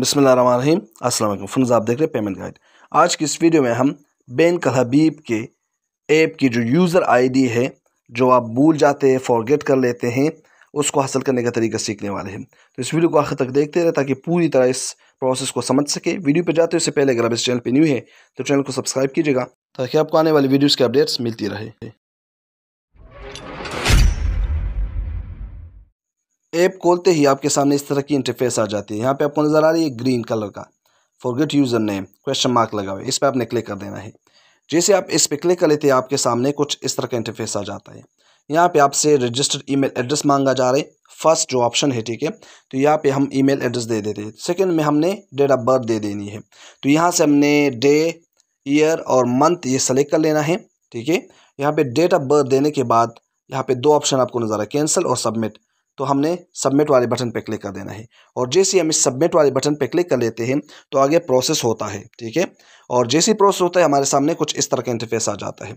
बिसमीम अल्लाम फ्रेंड्स आप देख रहे हैं पेमेंट गाइड आज की इस वीडियो में हम बैंक हबीब के ऐप की जो यूज़र आईडी है जो आप भूल जाते हैं फॉरगेट कर लेते हैं उसको हासिल करने का तरीका सीखने वाले हैं तो इस वीडियो को आखिर तक देखते रहे ताकि पूरी तरह इस प्रोसेस को समझ सके वीडियो पर जाते उससे पहले अगर आप इस चैनल पर न्यू है तो चैनल को सब्सक्राइब कीजिएगा ताकि आपको आने वाली वीडियोज़ की अपडेट्स मिलती रहे ऐप खोलते ही आपके सामने इस तरह की इंटरफेस आ जाती है यहाँ पे आपको नज़र आ रही है ग्रीन कलर का forget user name question mark लगा हुआ है इस पर आपने क्लिक कर देना है जैसे आप इस पर क्लिक कर लेते हैं आपके सामने कुछ इस तरह का इंटरफेस आ जाता है यहाँ पे आपसे रजिस्टर्ड ईमेल एड्रेस मांगा जा रहा है फर्स्ट जो ऑप्शन है ठीक है तो यहाँ पे हम ईमेल एड्रेस दे देते हैं सेकंड में हमने डेट ऑफ बर्थ दे देनी है तो यहाँ से हमने डे ईयर और मंथ ये सेलेक्ट कर लेना है ठीक है यहाँ पे डेट ऑफ बर्थ देने के बाद यहाँ पे दो ऑप्शन आपको नज़र आए कैंसिल और सबमिट तो हमने सबमिट वाले बटन पर क्लिक कर देना है और जैसे हम इस सबमिट वाले बटन पर क्लिक कर लेते हैं तो आगे प्रोसेस होता है ठीक है और जैसे प्रोसेस होता है हमारे सामने कुछ इस तरह का इंटरफेस आ जाता है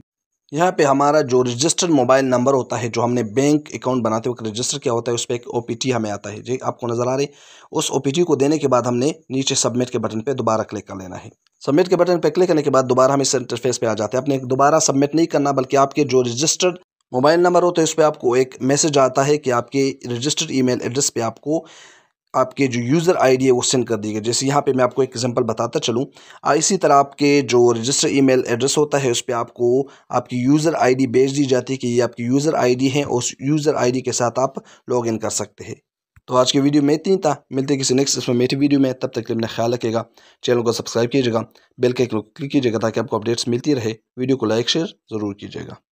यहाँ पे हमारा जो रजिस्टर्ड मोबाइल नंबर होता है जो हमने बैंक अकाउंट बनाते वक्त रजिस्टर किया होता है उस पर एक ओ हमें आता है जी आपको नज़र आ रही उस ओ को देने के बाद हमने नीचे सबमिट के बटन पे दोबारा क्लिक कर लेना है सबमिट के बटन पे क्लिक करने के बाद दोबारा हम इस इंटरफेस पे आ जाते हैं आपने दोबारा सबमिट नहीं करना बल्कि आपके जो रजिस्टर्ड मोबाइल नंबर हो तो इस पर आपको एक मैसेज आता है कि आपके रजिस्टर्ड ईमेल एड्रेस पे आपको आपके जो यूज़र आईडी है वो सेंड कर दी गई जैसे यहाँ पे मैं आपको एक एग्जांपल बताता चलूँ इसी तरह आपके जो रजिस्टर ईमेल एड्रेस होता है उस पर आपको आपकी यूज़र आईडी भेज दी जाती है कि ये आपकी यूज़र आईडी है और उस यूज़र आईडी के साथ आप लॉग इन कर सकते हैं तो आज के वीडियो में इतनी था मिलते किसी नेक्स्ट इसमें मेठी वीडियो में तब तक अपना ख्याल रखेगा चैनल को सब्सक्राइब कीजिएगा बेल के क्लिक कीजिएगा ताकि आपको अपडेट्स मिलती रहे वीडियो को लाइक शेयर ज़रूर कीजिएगा